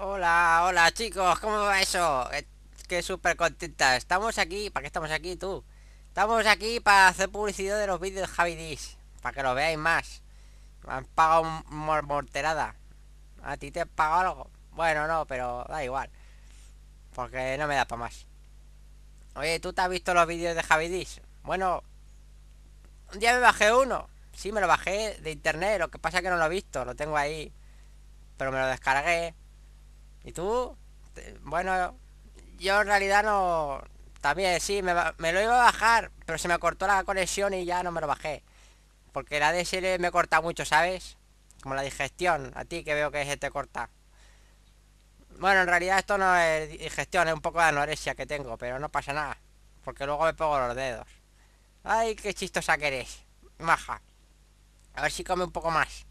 Hola, hola chicos, ¿cómo va eso? Eh, que súper contenta. Estamos aquí, ¿para qué estamos aquí tú? Estamos aquí para hacer publicidad de los vídeos Javi JaviDish para que lo veáis más. Me han pagado morterada. ¿A ti te han algo? Bueno, no, pero da igual. Porque no me da para más. Oye, ¿tú te has visto los vídeos de Javi Bueno, un día me bajé uno. Sí, me lo bajé de internet, lo que pasa es que no lo he visto, lo tengo ahí. Pero me lo descargué ¿Y tú? Bueno, yo en realidad no... También sí, me, lo iba a bajar, pero se me cortó la conexión y ya no me lo bajé. Porque la DSL me corta mucho, ¿sabes? Como la digestión, a ti que veo que se te corta. Bueno, en realidad esto no es digestión, es un poco de anorexia que tengo, pero no pasa nada. Porque luego me pongo los dedos. Ay, qué chistosa que eres. Maja. A ver si come un poco más.